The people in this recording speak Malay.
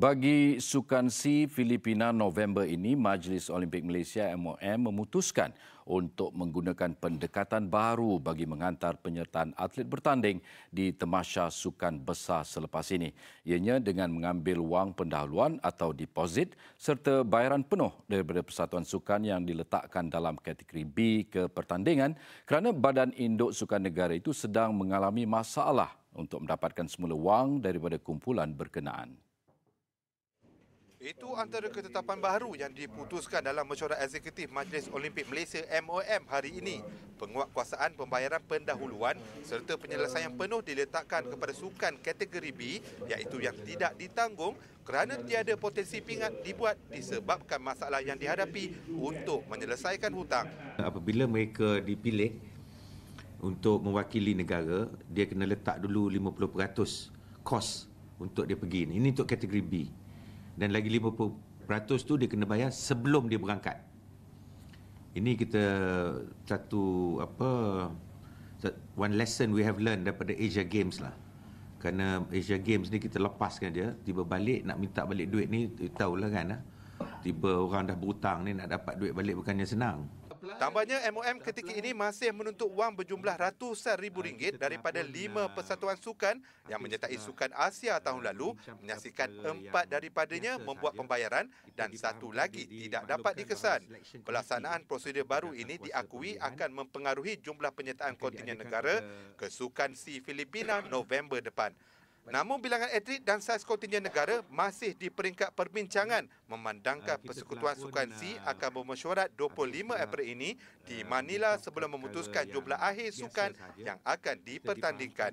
Bagi sukan C Filipina November ini, Majlis Olimpik Malaysia MOM memutuskan untuk menggunakan pendekatan baru bagi mengantar penyertaan atlet bertanding di temasha sukan besar selepas ini. Ianya dengan mengambil wang pendahuluan atau deposit serta bayaran penuh daripada persatuan sukan yang diletakkan dalam kategori B ke pertandingan kerana badan induk sukan negara itu sedang mengalami masalah untuk mendapatkan semula wang daripada kumpulan berkenaan. Itu antara ketetapan baru yang diputuskan dalam mesyuarat eksekutif Majlis Olimpik Malaysia MOM hari ini. Penguatkuasaan pembayaran pendahuluan serta penyelesaian penuh diletakkan kepada sukan kategori B iaitu yang tidak ditanggung kerana tiada potensi pingat dibuat disebabkan masalah yang dihadapi untuk menyelesaikan hutang. Apabila mereka dipilih untuk mewakili negara, dia kena letak dulu 50% kos untuk dia pergi. Ini untuk kategori B dan lagi 50% tu dia kena bayar sebelum dia berangkat. Ini kita satu apa one lesson we have learned daripada Asia Games lah. Kerana Asia Games ni kita lepaskan dia, tiba balik nak minta balik duit ni, tahu lah kan. Ah. Tiba orang dah berhutang ni nak dapat duit balik bukannya senang. Tambahnya MOM ketika ini masih menuntut wang berjumlah hmm. ratusan ribu ah, ringgit daripada lima persatuan sukan yang menyertai sukan Asia tahun lalu menyaksikan empat daripadanya membuat pembayaran dan satu lagi tidak dapat dikesan. Pelaksanaan prosedur baru ini diakui akan mempengaruhi jumlah penyertaan kontinen negara ke sukan si Filipina November depan. Namun bilangan etnik dan saiz kontinjen negara masih di peringkat perbincangan memandangkan ah, persekutuan sukan C ah, akan bermesyuarat 25 April ini lah. di ah, Manila sebelum memutuskan jumlah akhir sukan yang akan dipertandingkan.